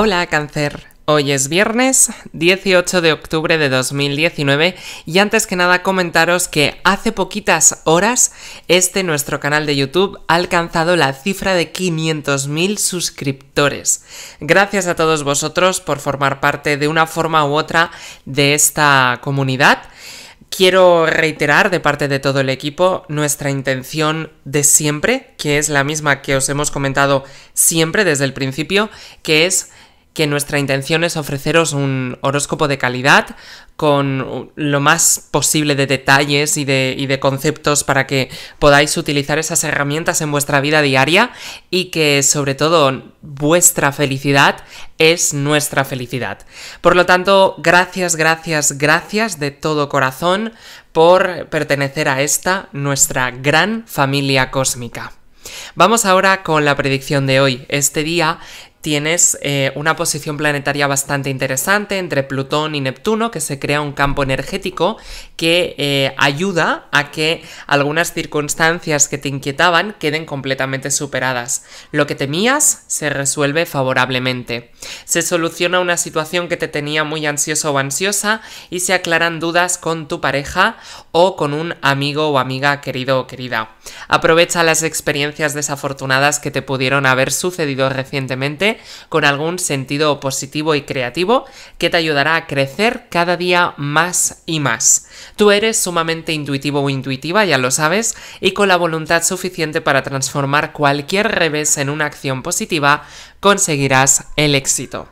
Hola cáncer, hoy es viernes 18 de octubre de 2019 y antes que nada comentaros que hace poquitas horas este nuestro canal de YouTube ha alcanzado la cifra de 500.000 suscriptores. Gracias a todos vosotros por formar parte de una forma u otra de esta comunidad. Quiero reiterar de parte de todo el equipo nuestra intención de siempre, que es la misma que os hemos comentado siempre desde el principio, que es que nuestra intención es ofreceros un horóscopo de calidad con lo más posible de detalles y de, y de, conceptos para que podáis utilizar esas herramientas en vuestra vida diaria y que sobre todo vuestra felicidad es nuestra felicidad. Por lo tanto, gracias, gracias, gracias de todo corazón por pertenecer a esta nuestra gran familia cósmica. Vamos ahora con la predicción de hoy. Este día tienes eh, una posición planetaria bastante interesante entre Plutón y Neptuno, que se crea un campo energético que eh, ayuda a que algunas circunstancias que te inquietaban queden completamente superadas. Lo que temías se resuelve favorablemente. Se soluciona una situación que te tenía muy ansioso o ansiosa y se aclaran dudas con tu pareja o con un amigo o amiga querido o querida. Aprovecha las experiencias desafortunadas que te pudieron haber sucedido recientemente con algún sentido positivo y creativo que te ayudará a crecer cada día más y más. Tú eres sumamente intuitivo o intuitiva, ya lo sabes, y con la voluntad suficiente para transformar cualquier revés en una acción positiva, conseguirás el éxito.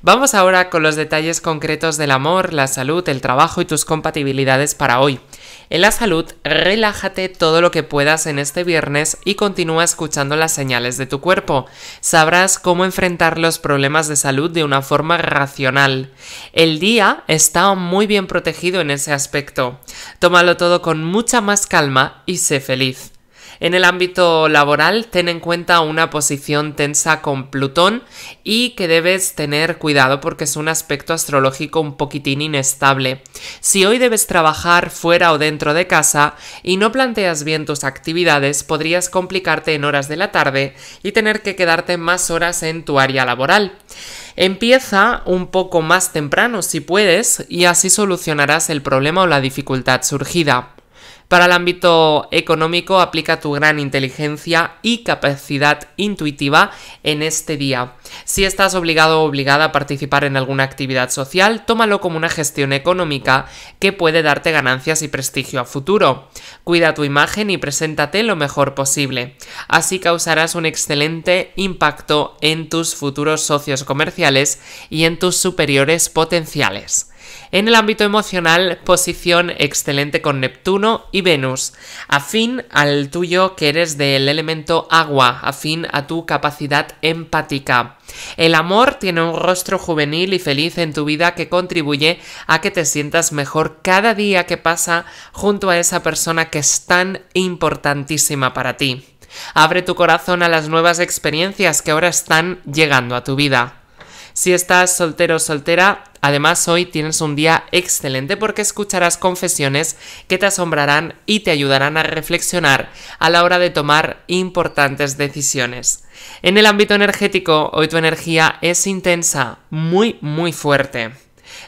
Vamos ahora con los detalles concretos del amor, la salud, el trabajo y tus compatibilidades para hoy. En la salud, relájate todo lo que puedas en este viernes y continúa escuchando las señales de tu cuerpo. Sabrás cómo enfrentar los problemas de salud de una forma racional. El día está muy bien protegido en ese aspecto. Tómalo todo con mucha más calma y sé feliz. En el ámbito laboral, ten en cuenta una posición tensa con Plutón y que debes tener cuidado porque es un aspecto astrológico un poquitín inestable. Si hoy debes trabajar fuera o dentro de casa y no planteas bien tus actividades, podrías complicarte en horas de la tarde y tener que quedarte más horas en tu área laboral. Empieza un poco más temprano si puedes y así solucionarás el problema o la dificultad surgida. Para el ámbito económico, aplica tu gran inteligencia y capacidad intuitiva en este día. Si estás obligado o obligada a participar en alguna actividad social, tómalo como una gestión económica que puede darte ganancias y prestigio a futuro. Cuida tu imagen y preséntate lo mejor posible. Así causarás un excelente impacto en tus futuros socios comerciales y en tus superiores potenciales. En el ámbito emocional, posición excelente con Neptuno y Venus, afín al tuyo que eres del elemento agua, afín a tu capacidad empática. El amor tiene un rostro juvenil y feliz en tu vida que contribuye a que te sientas mejor cada día que pasa junto a esa persona que es tan importantísima para ti. Abre tu corazón a las nuevas experiencias que ahora están llegando a tu vida. Si estás soltero o soltera, además hoy tienes un día excelente porque escucharás confesiones que te asombrarán y te ayudarán a reflexionar a la hora de tomar importantes decisiones. En el ámbito energético, hoy tu energía es intensa, muy, muy fuerte.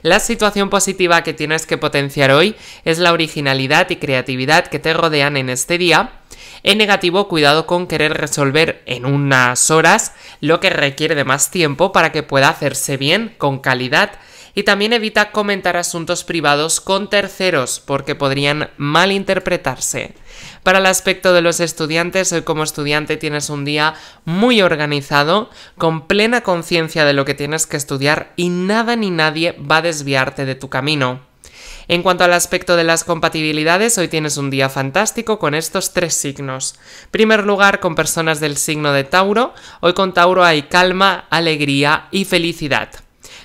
La situación positiva que tienes que potenciar hoy es la originalidad y creatividad que te rodean en este día en negativo, cuidado con querer resolver en unas horas lo que requiere de más tiempo para que pueda hacerse bien, con calidad, y también evita comentar asuntos privados con terceros porque podrían malinterpretarse. Para el aspecto de los estudiantes, hoy como estudiante tienes un día muy organizado, con plena conciencia de lo que tienes que estudiar y nada ni nadie va a desviarte de tu camino. En cuanto al aspecto de las compatibilidades, hoy tienes un día fantástico con estos tres signos. Primer lugar, con personas del signo de Tauro, hoy con Tauro hay calma, alegría y felicidad.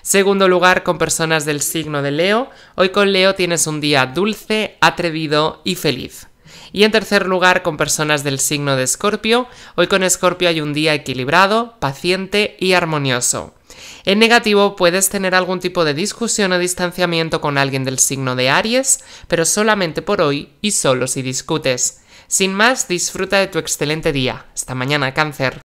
Segundo lugar, con personas del signo de Leo, hoy con Leo tienes un día dulce, atrevido y feliz. Y en tercer lugar, con personas del signo de Escorpio, hoy con Escorpio hay un día equilibrado, paciente y armonioso. En negativo, puedes tener algún tipo de discusión o distanciamiento con alguien del signo de Aries, pero solamente por hoy y solo si discutes. Sin más, disfruta de tu excelente día. Hasta mañana, cáncer.